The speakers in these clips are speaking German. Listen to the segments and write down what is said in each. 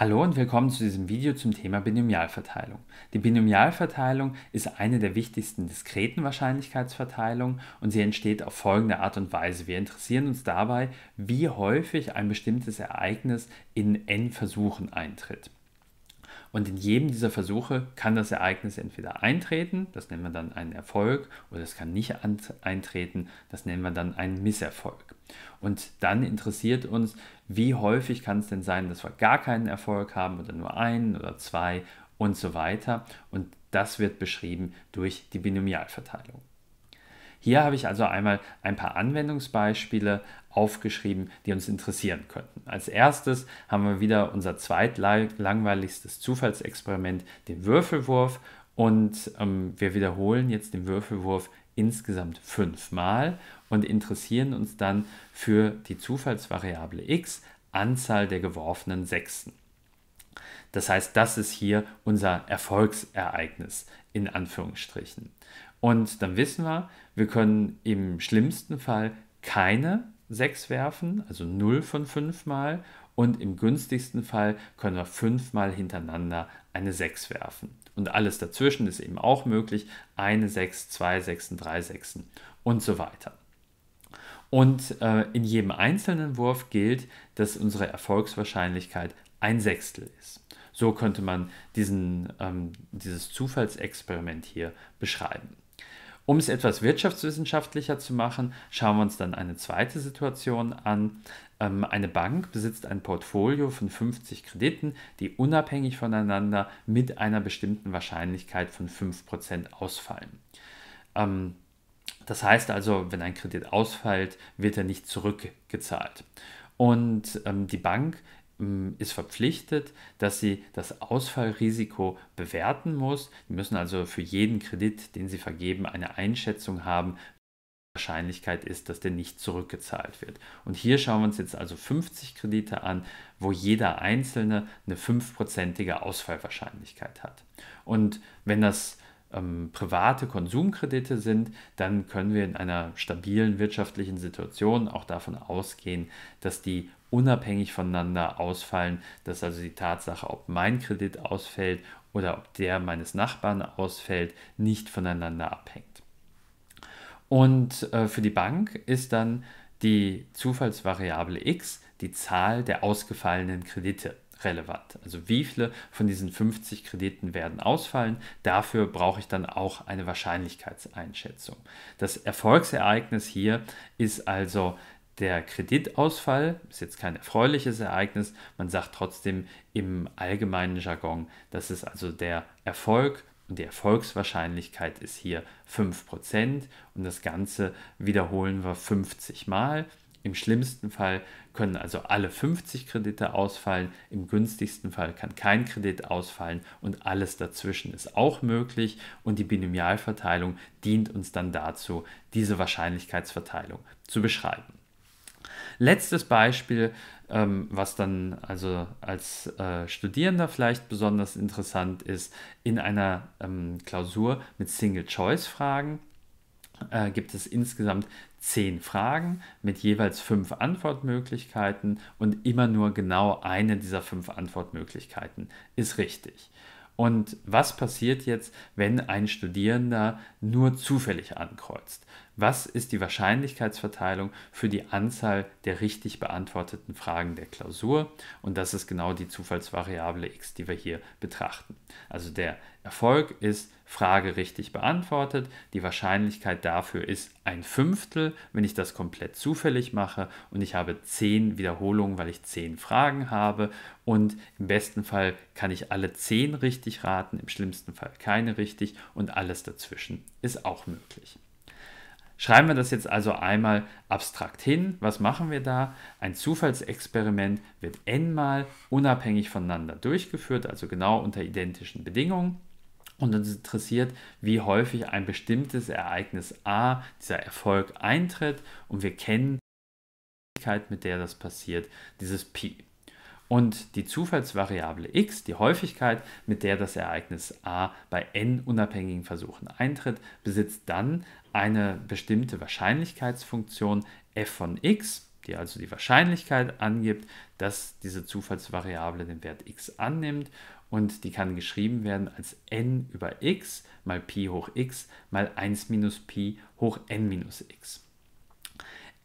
Hallo und willkommen zu diesem Video zum Thema Binomialverteilung. Die Binomialverteilung ist eine der wichtigsten diskreten Wahrscheinlichkeitsverteilungen und sie entsteht auf folgende Art und Weise. Wir interessieren uns dabei, wie häufig ein bestimmtes Ereignis in n Versuchen eintritt. Und in jedem dieser Versuche kann das Ereignis entweder eintreten, das nennen wir dann einen Erfolg, oder es kann nicht eintreten, das nennen wir dann einen Misserfolg. Und dann interessiert uns, wie häufig kann es denn sein, dass wir gar keinen Erfolg haben oder nur einen oder zwei und so weiter. Und das wird beschrieben durch die Binomialverteilung. Hier habe ich also einmal ein paar Anwendungsbeispiele aufgeschrieben, die uns interessieren könnten. Als erstes haben wir wieder unser zweitlangweiligstes Zufallsexperiment, den Würfelwurf. Und ähm, wir wiederholen jetzt den Würfelwurf insgesamt fünfmal und interessieren uns dann für die Zufallsvariable x, Anzahl der geworfenen Sechsten. Das heißt, das ist hier unser Erfolgsereignis in Anführungsstrichen. Und dann wissen wir, wir können im schlimmsten Fall keine 6 werfen, also 0 von 5 Mal. Und im günstigsten Fall können wir 5 Mal hintereinander eine 6 werfen. Und alles dazwischen ist eben auch möglich. Eine 6, 2 Sechsen, 3 Sechsen und so weiter. Und äh, in jedem einzelnen Wurf gilt, dass unsere Erfolgswahrscheinlichkeit ein Sechstel ist. So könnte man diesen, ähm, dieses Zufallsexperiment hier beschreiben. Um es etwas wirtschaftswissenschaftlicher zu machen, schauen wir uns dann eine zweite Situation an. Ähm, eine Bank besitzt ein Portfolio von 50 Krediten, die unabhängig voneinander mit einer bestimmten Wahrscheinlichkeit von 5% ausfallen. Ähm, das heißt also, wenn ein Kredit ausfällt, wird er nicht zurückgezahlt. Und ähm, die Bank ist verpflichtet, dass sie das Ausfallrisiko bewerten muss. Sie müssen also für jeden Kredit, den sie vergeben, eine Einschätzung haben, wie die Wahrscheinlichkeit ist, dass der nicht zurückgezahlt wird. Und hier schauen wir uns jetzt also 50 Kredite an, wo jeder einzelne eine 5%ige Ausfallwahrscheinlichkeit hat. Und wenn das ähm, private Konsumkredite sind, dann können wir in einer stabilen wirtschaftlichen Situation auch davon ausgehen, dass die unabhängig voneinander ausfallen, dass also die Tatsache, ob mein Kredit ausfällt oder ob der meines Nachbarn ausfällt, nicht voneinander abhängt. Und äh, für die Bank ist dann die Zufallsvariable x die Zahl der ausgefallenen Kredite relevant. Also wie viele von diesen 50 Krediten werden ausfallen? Dafür brauche ich dann auch eine Wahrscheinlichkeitseinschätzung. Das Erfolgsereignis hier ist also der Kreditausfall, ist jetzt kein erfreuliches Ereignis, man sagt trotzdem im allgemeinen Jargon, das ist also der Erfolg und die Erfolgswahrscheinlichkeit ist hier 5% und das Ganze wiederholen wir 50 Mal. Im schlimmsten Fall können also alle 50 Kredite ausfallen, im günstigsten Fall kann kein Kredit ausfallen und alles dazwischen ist auch möglich und die Binomialverteilung dient uns dann dazu, diese Wahrscheinlichkeitsverteilung zu beschreiben. Letztes Beispiel, ähm, was dann also als äh, Studierender vielleicht besonders interessant ist, in einer ähm, Klausur mit Single-Choice-Fragen äh, gibt es insgesamt zehn Fragen mit jeweils fünf Antwortmöglichkeiten und immer nur genau eine dieser fünf Antwortmöglichkeiten ist richtig. Und was passiert jetzt, wenn ein Studierender nur zufällig ankreuzt? Was ist die Wahrscheinlichkeitsverteilung für die Anzahl der richtig beantworteten Fragen der Klausur? Und das ist genau die Zufallsvariable x, die wir hier betrachten. Also der Erfolg ist Frage richtig beantwortet. Die Wahrscheinlichkeit dafür ist ein Fünftel, wenn ich das komplett zufällig mache und ich habe zehn Wiederholungen, weil ich zehn Fragen habe. Und im besten Fall kann ich alle zehn richtig raten, im schlimmsten Fall keine richtig und alles dazwischen ist auch möglich. Schreiben wir das jetzt also einmal abstrakt hin. Was machen wir da? Ein Zufallsexperiment wird n mal unabhängig voneinander durchgeführt, also genau unter identischen Bedingungen. Und uns interessiert, wie häufig ein bestimmtes Ereignis A, dieser Erfolg, eintritt. Und wir kennen die Möglichkeit, mit der das passiert, dieses Pi und die Zufallsvariable x, die Häufigkeit, mit der das Ereignis a bei n unabhängigen Versuchen eintritt, besitzt dann eine bestimmte Wahrscheinlichkeitsfunktion f von x, die also die Wahrscheinlichkeit angibt, dass diese Zufallsvariable den Wert x annimmt und die kann geschrieben werden als n über x mal pi hoch x mal 1 minus pi hoch n minus x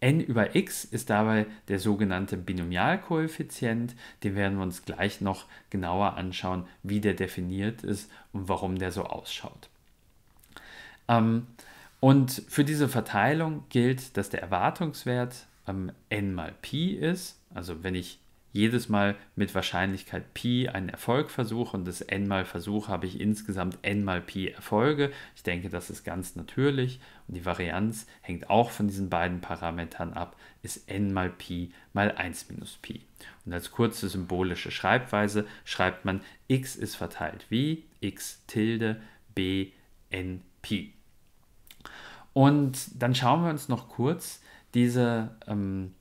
n über x ist dabei der sogenannte Binomialkoeffizient. Den werden wir uns gleich noch genauer anschauen, wie der definiert ist und warum der so ausschaut. Ähm, und für diese Verteilung gilt, dass der Erwartungswert ähm, n mal pi ist. Also wenn ich jedes Mal mit Wahrscheinlichkeit Pi einen Erfolg versuche und das n mal Versuch habe ich insgesamt n mal Pi Erfolge. Ich denke, das ist ganz natürlich und die Varianz hängt auch von diesen beiden Parametern ab, ist n mal Pi mal 1 minus Pi. Und als kurze symbolische Schreibweise schreibt man x ist verteilt wie x tilde b n Pi. Und dann schauen wir uns noch kurz diese ähm,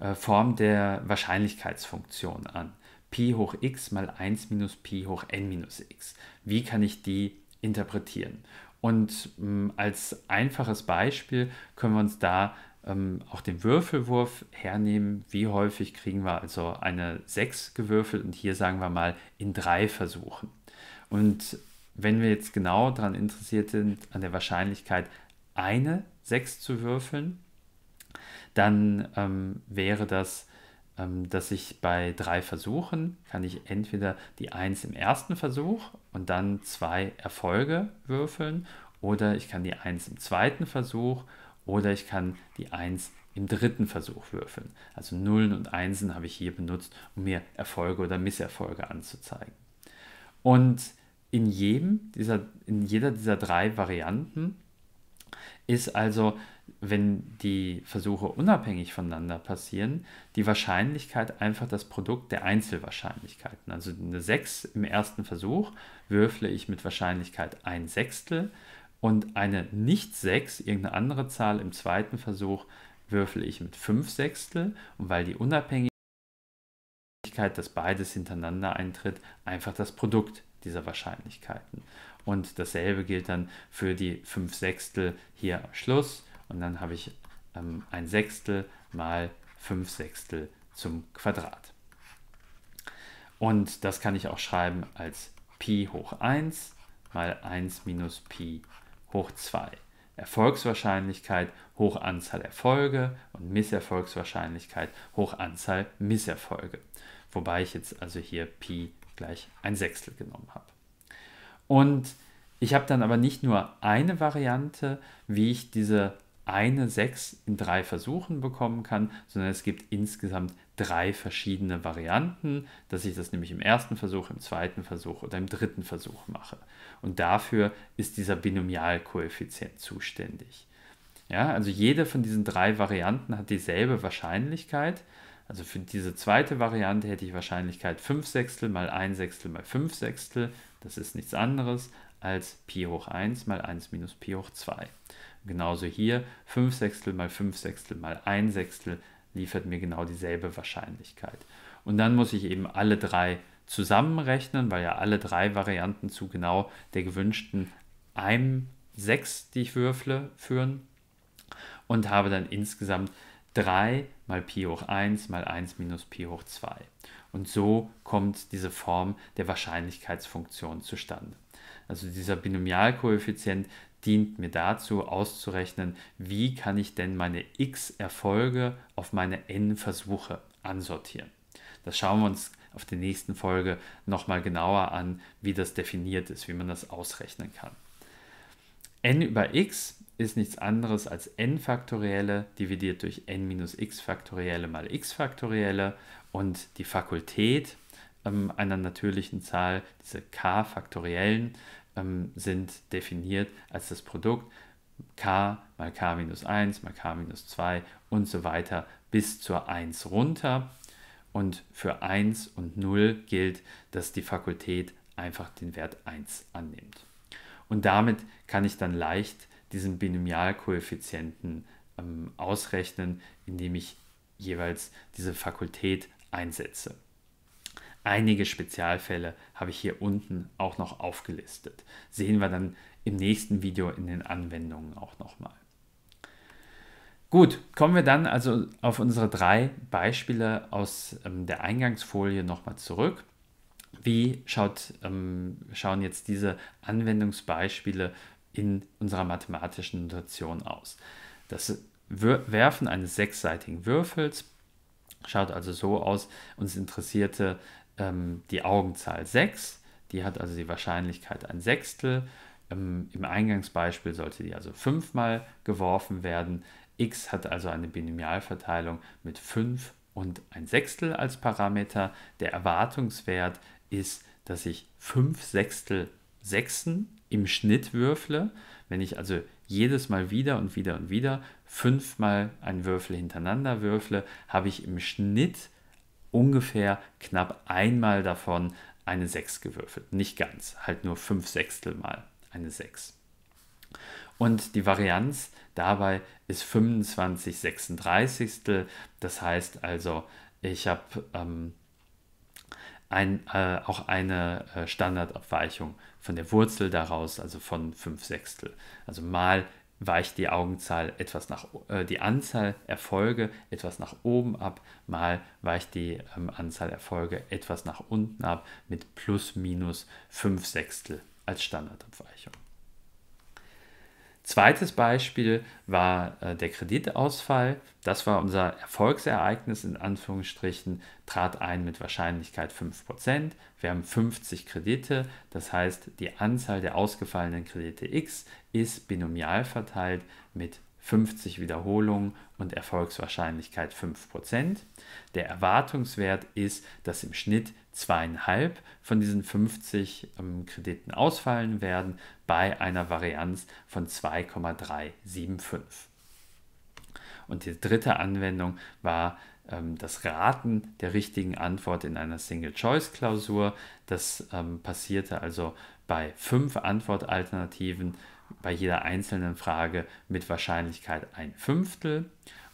äh, Form der Wahrscheinlichkeitsfunktion an. Pi hoch x mal 1 minus Pi hoch n minus x. Wie kann ich die interpretieren? Und ähm, als einfaches Beispiel können wir uns da ähm, auch den Würfelwurf hernehmen. Wie häufig kriegen wir also eine 6 gewürfelt und hier sagen wir mal in drei Versuchen. Und wenn wir jetzt genau daran interessiert sind, an der Wahrscheinlichkeit eine 6 zu würfeln, dann ähm, wäre das, ähm, dass ich bei drei Versuchen kann ich entweder die 1 im ersten Versuch und dann zwei Erfolge würfeln oder ich kann die 1 im zweiten Versuch oder ich kann die 1 im dritten Versuch würfeln. Also Nullen und Einsen habe ich hier benutzt, um mir Erfolge oder Misserfolge anzuzeigen. Und in jedem dieser, in jeder dieser drei Varianten ist also, wenn die Versuche unabhängig voneinander passieren, die Wahrscheinlichkeit einfach das Produkt der Einzelwahrscheinlichkeiten. Also eine 6 im ersten Versuch würfle ich mit Wahrscheinlichkeit ein Sechstel und eine nicht 6, irgendeine andere Zahl im zweiten Versuch würfle ich mit 5 Sechstel und weil die Unabhängigkeit, dass beides hintereinander eintritt, einfach das Produkt dieser Wahrscheinlichkeiten. Und dasselbe gilt dann für die 5 Sechstel hier am Schluss. Und dann habe ich ähm, ein Sechstel mal 5 Sechstel zum Quadrat. Und das kann ich auch schreiben als Pi hoch 1 mal 1 minus Pi hoch 2. Erfolgswahrscheinlichkeit hoch Anzahl Erfolge und Misserfolgswahrscheinlichkeit hoch Anzahl Misserfolge. Wobei ich jetzt also hier Pi gleich ein Sechstel genommen habe. Und ich habe dann aber nicht nur eine Variante, wie ich diese eine 6 in drei Versuchen bekommen kann, sondern es gibt insgesamt drei verschiedene Varianten, dass ich das nämlich im ersten Versuch, im zweiten Versuch oder im dritten Versuch mache. Und dafür ist dieser Binomialkoeffizient zuständig. Ja, also jede von diesen drei Varianten hat dieselbe Wahrscheinlichkeit. Also für diese zweite Variante hätte ich Wahrscheinlichkeit 5 Sechstel mal 1 Sechstel mal 5 Sechstel das ist nichts anderes als Pi hoch 1 mal 1 minus Pi hoch 2. Genauso hier 5 Sechstel mal 5 Sechstel mal 1 Sechstel liefert mir genau dieselbe Wahrscheinlichkeit. Und dann muss ich eben alle drei zusammenrechnen, weil ja alle drei Varianten zu genau der gewünschten 1 6, die ich würfle, führen und habe dann insgesamt 3 mal Pi hoch 1 mal 1 minus Pi hoch 2. Und so kommt diese Form der Wahrscheinlichkeitsfunktion zustande. Also dieser Binomialkoeffizient dient mir dazu auszurechnen, wie kann ich denn meine x Erfolge auf meine n Versuche ansortieren. Das schauen wir uns auf der nächsten Folge nochmal genauer an, wie das definiert ist, wie man das ausrechnen kann n über x ist nichts anderes als n faktorielle dividiert durch n minus x faktorielle mal x faktorielle und die Fakultät ähm, einer natürlichen Zahl, diese k faktoriellen, ähm, sind definiert als das Produkt k mal k minus 1 mal k minus 2 und so weiter bis zur 1 runter. Und für 1 und 0 gilt, dass die Fakultät einfach den Wert 1 annimmt. Und damit kann ich dann leicht diesen Binomialkoeffizienten ähm, ausrechnen, indem ich jeweils diese Fakultät einsetze. Einige Spezialfälle habe ich hier unten auch noch aufgelistet. Sehen wir dann im nächsten Video in den Anwendungen auch nochmal. Gut, kommen wir dann also auf unsere drei Beispiele aus ähm, der Eingangsfolie nochmal zurück. Wie schaut, ähm, schauen jetzt diese Anwendungsbeispiele in unserer mathematischen Notation aus? Das Werfen eines sechsseitigen Würfels schaut also so aus, uns interessierte ähm, die Augenzahl 6, die hat also die Wahrscheinlichkeit ein Sechstel. Ähm, Im Eingangsbeispiel sollte die also fünfmal geworfen werden. x hat also eine Binomialverteilung mit 5 und ein Sechstel als Parameter. Der Erwartungswert ist, dass ich 5 Sechstel Sechsen im Schnitt würfle. Wenn ich also jedes Mal wieder und wieder und wieder fünfmal einen Würfel hintereinander würfle, habe ich im Schnitt ungefähr knapp einmal davon eine 6 gewürfelt. Nicht ganz, halt nur 5 Sechstel mal eine 6. Und die Varianz dabei ist 25 36. Das heißt also, ich habe ähm, ein, äh, auch eine äh, Standardabweichung von der Wurzel daraus, also von 5 Sechstel. Also mal weicht die Augenzahl etwas nach, äh, die Anzahl Erfolge etwas nach oben ab, mal weicht die ähm, Anzahl Erfolge etwas nach unten ab mit plus minus 5 Sechstel als Standardabweichung. Zweites Beispiel war äh, der Kreditausfall. Das war unser Erfolgsereignis in Anführungsstrichen, trat ein mit Wahrscheinlichkeit 5%. Wir haben 50 Kredite, das heißt die Anzahl der ausgefallenen Kredite x ist binomial verteilt mit 50 Wiederholungen und Erfolgswahrscheinlichkeit 5%. Der Erwartungswert ist, dass im Schnitt zweieinhalb von diesen 50 ähm, Krediten ausfallen werden bei einer Varianz von 2,375. Und die dritte Anwendung war ähm, das Raten der richtigen Antwort in einer Single-Choice-Klausur. Das ähm, passierte also bei fünf Antwortalternativen bei jeder einzelnen Frage mit Wahrscheinlichkeit ein Fünftel.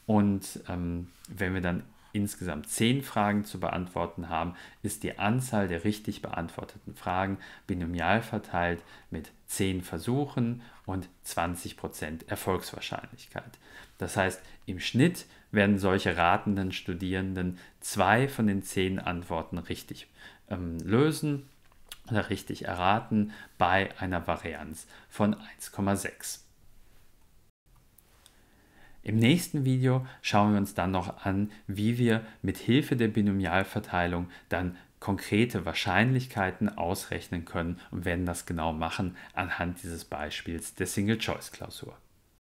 Und ähm, wenn wir dann insgesamt zehn Fragen zu beantworten haben, ist die Anzahl der richtig beantworteten Fragen binomial verteilt mit zehn Versuchen und 20% Erfolgswahrscheinlichkeit. Das heißt, im Schnitt werden solche ratenden Studierenden zwei von den zehn Antworten richtig ähm, lösen oder richtig erraten bei einer Varianz von 1,6. Im nächsten Video schauen wir uns dann noch an, wie wir mit Hilfe der Binomialverteilung dann konkrete Wahrscheinlichkeiten ausrechnen können und werden das genau machen anhand dieses Beispiels der Single-Choice-Klausur.